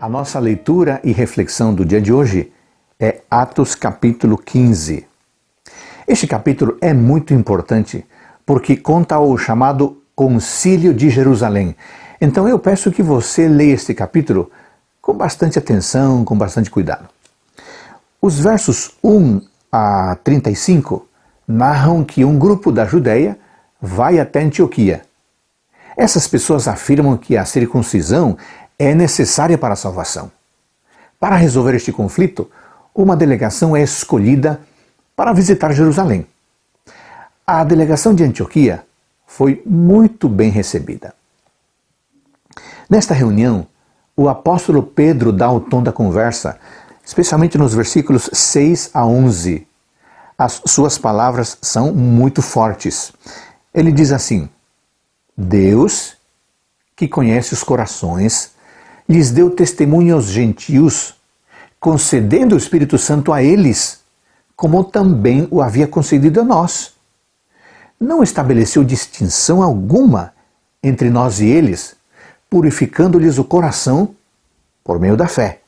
A nossa leitura e reflexão do dia de hoje é Atos capítulo 15. Este capítulo é muito importante porque conta o chamado Concílio de Jerusalém. Então eu peço que você leia este capítulo com bastante atenção, com bastante cuidado. Os versos 1 a 35 narram que um grupo da Judéia vai até Antioquia. Essas pessoas afirmam que a circuncisão é necessária para a salvação. Para resolver este conflito, uma delegação é escolhida para visitar Jerusalém. A delegação de Antioquia foi muito bem recebida. Nesta reunião, o apóstolo Pedro dá o tom da conversa, especialmente nos versículos 6 a 11. As suas palavras são muito fortes. Ele diz assim: Deus, que conhece os corações, lhes deu testemunho aos gentios, concedendo o Espírito Santo a eles, como também o havia concedido a nós. Não estabeleceu distinção alguma entre nós e eles, purificando-lhes o coração por meio da fé.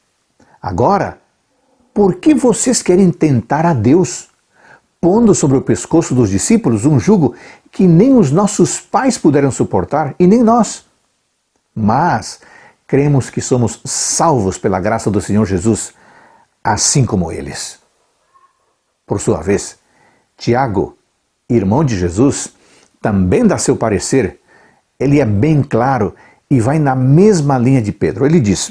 Agora, por que vocês querem tentar a Deus, pondo sobre o pescoço dos discípulos um jugo que nem os nossos pais puderam suportar e nem nós? Mas cremos que somos salvos pela graça do Senhor Jesus, assim como eles. Por sua vez, Tiago, irmão de Jesus, também dá seu parecer. Ele é bem claro e vai na mesma linha de Pedro. Ele diz: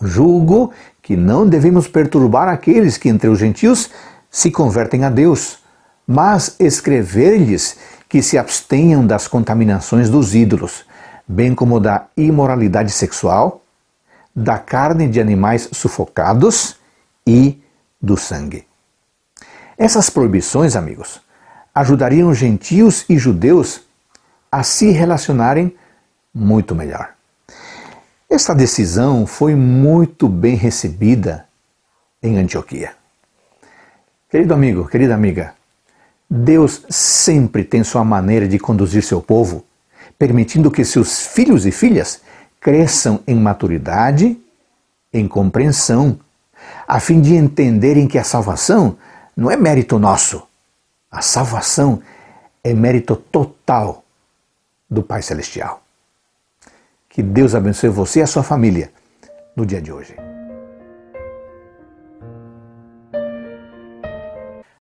Julgo que não devemos perturbar aqueles que entre os gentios se convertem a Deus, mas escrever-lhes que se abstenham das contaminações dos ídolos bem como da imoralidade sexual, da carne de animais sufocados e do sangue. Essas proibições, amigos, ajudariam gentios e judeus a se relacionarem muito melhor. Esta decisão foi muito bem recebida em Antioquia. Querido amigo, querida amiga, Deus sempre tem sua maneira de conduzir seu povo permitindo que seus filhos e filhas cresçam em maturidade, em compreensão, a fim de entenderem que a salvação não é mérito nosso. A salvação é mérito total do Pai Celestial. Que Deus abençoe você e a sua família no dia de hoje.